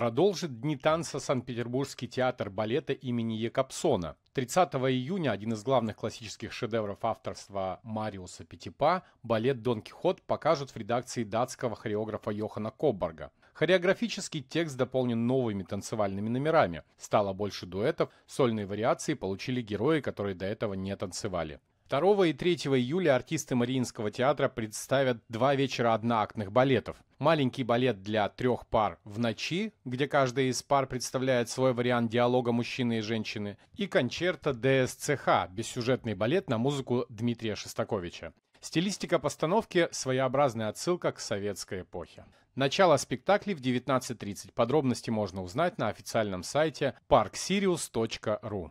Продолжит дни танца Санкт-Петербургский театр балета имени Якобсона. 30 июня один из главных классических шедевров авторства Мариуса Петипа балет «Дон Кихот» покажут в редакции датского хореографа Йохана Коборга. Хореографический текст дополнен новыми танцевальными номерами. Стало больше дуэтов, сольные вариации получили герои, которые до этого не танцевали. 2 и 3 июля артисты Мариинского театра представят два вечера одноактных балетов. Маленький балет для трех пар в ночи, где каждая из пар представляет свой вариант диалога мужчины и женщины, и концерта ДСЦХ – бессюжетный балет на музыку Дмитрия Шостаковича. Стилистика постановки – своеобразная отсылка к советской эпохе. Начало спектаклей в 19.30. Подробности можно узнать на официальном сайте parksirius.ru.